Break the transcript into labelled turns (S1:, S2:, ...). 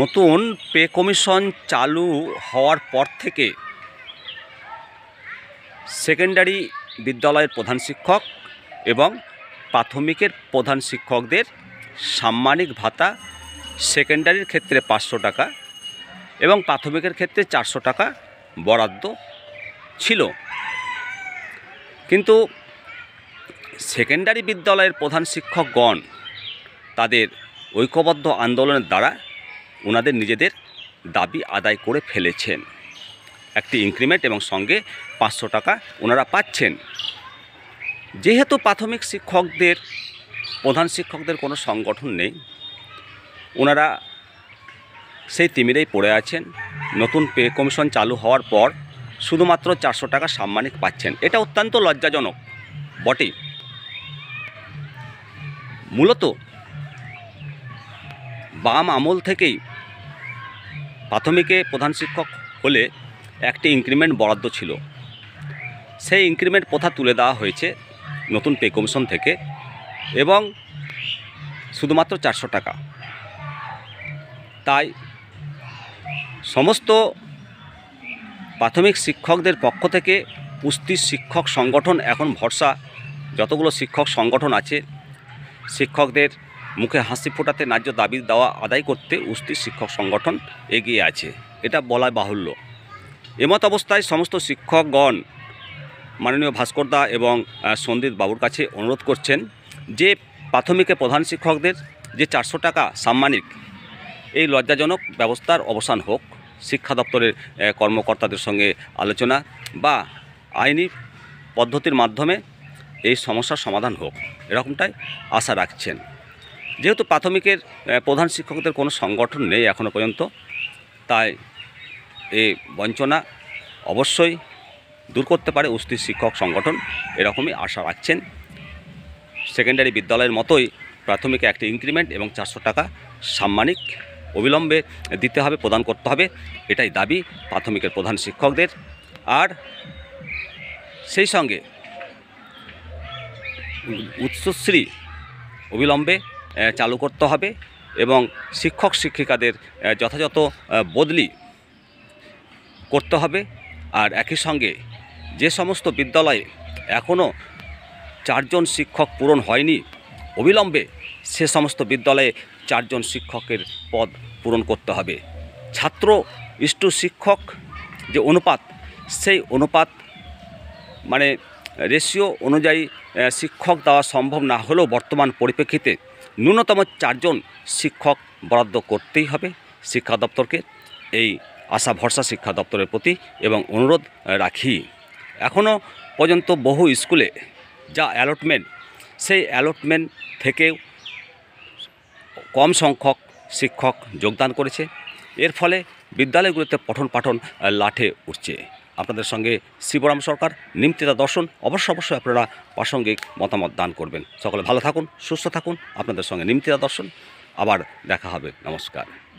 S1: নতুন pay commission চালু হওয়ার পর থেকে সেকেন্ডারি বিদ্যালয়ের প্রধান শিক্ষক এবং প্রাথমিকের প্রধান শিক্ষকদের সাম্মানিক ভাতা সেকেন্ডারির ক্ষেত্রে পাঁচশো টাকা এবং প্রাথমিকের ক্ষেত্রে চারশো টাকা বরাদ্দ ছিল কিন্তু সেকেন্ডারি বিদ্যালয়ের প্রধান শিক্ষকগণ তাদের ঐক্যবদ্ধ আন্দোলনের দ্বারা ওনাদের নিজেদের দাবি আদায় করে ফেলেছেন একটি ইনক্রিমেন্ট এবং সঙ্গে পাঁচশো টাকা ওনারা পাচ্ছেন যেহেতু প্রাথমিক শিক্ষকদের প্রধান শিক্ষকদের কোনো সংগঠন নেই ওনারা সেই তিমিরেই পড়ে আছেন নতুন পে কমিশন চালু হওয়ার পর শুধুমাত্র চারশো টাকা সাম্মানিক পাচ্ছেন এটা অত্যন্ত লজ্জাজনক বটে মূলত বাম আমল থেকেই প্রাথমিকে প্রধান শিক্ষক হলে একটি ইনক্রিমেন্ট বরাদ্দ ছিল সেই ইনক্রিমেন্ট প্রথা তুলে দেওয়া হয়েছে নতুন পে কমিশন থেকে এবং শুধুমাত্র চারশো টাকা তাই সমস্ত প্রাথমিক শিক্ষকদের পক্ষ থেকে পুষ্টি শিক্ষক সংগঠন এখন ভরসা যতগুলো শিক্ষক সংগঠন আছে শিক্ষকদের মুখে হাসি ফোটাতে ন্যায্য দাবি দেওয়া আদায় করতে উস্তি শিক্ষক সংগঠন এগিয়ে আছে এটা বলা বাহুল্য এমত অবস্থায় সমস্ত শিক্ষকগণ মাননীয় ভাস্করদা এবং সন্দীপ বাবুর কাছে অনুরোধ করছেন যে প্রাথমিকে প্রধান শিক্ষকদের যে চারশো টাকা সাম্মানিক এই লজ্জাজনক ব্যবস্থার অবসান হোক শিক্ষা দপ্তরের কর্মকর্তাদের সঙ্গে আলোচনা বা আইনি পদ্ধতির মাধ্যমে এই সমস্যার সমাধান হোক এরকমটাই আশা রাখছেন যেহেতু প্রাথমিকের প্রধান শিক্ষকদের কোনো সংগঠন নেই এখনও পর্যন্ত তাই এ বঞ্চনা অবশ্যই দূর করতে পারে উস্তি শিক্ষক সংগঠন এরকমই আশা রাখছেন সেকেন্ডারি বিদ্যালয়ের মতোই প্রাথমিকে একটি ইনক্রিমেন্ট এবং চারশো টাকা সাম্মানিক অবিলম্বে দিতে হবে প্রদান করতে হবে এটাই দাবি প্রাথমিকের প্রধান শিক্ষকদের আর সেই সঙ্গে উচ্চশ্রী অবিলম্বে চালু করতে হবে এবং শিক্ষক শিক্ষিকাদের যথাযথ বদলি করতে হবে আর একই সঙ্গে যে সমস্ত বিদ্যালয়ে এখনও চারজন শিক্ষক পূরণ হয়নি অবিলম্বে সে সমস্ত বিদ্যালয়ে চারজন শিক্ষকের পদ পূরণ করতে হবে ছাত্র ইষ্টু শিক্ষক যে অনুপাত সেই অনুপাত মানে রেশিও অনুযায়ী শিক্ষক দেওয়া সম্ভব না হলেও বর্তমান পরিপ্রেক্ষিতে ন্যূনতম চারজন শিক্ষক বরাদ্দ করতেই হবে শিক্ষা দপ্তরকে এই আশা ভরসা শিক্ষা দপ্তরের প্রতি এবং অনুরোধ রাখি এখনও পর্যন্ত বহু স্কুলে যা অ্যালটমেন্ট সেই অ্যালটমেন্ট থেকেও কম সংখ্যক শিক্ষক যোগদান করেছে এর ফলে বিদ্যালয়গুলোতে পঠন পাঠন লাঠে উঠছে আপনাদের সঙ্গে শিবরাম সরকার নিমতিতা দর্শন অবশ্য অবশ্যই আপনারা প্রাসঙ্গিক মতামত দান করবেন সকলে ভালো থাকুন সুস্থ থাকুন আপনাদের সঙ্গে নিমতিতা দর্শন আবার দেখা হবে নমস্কার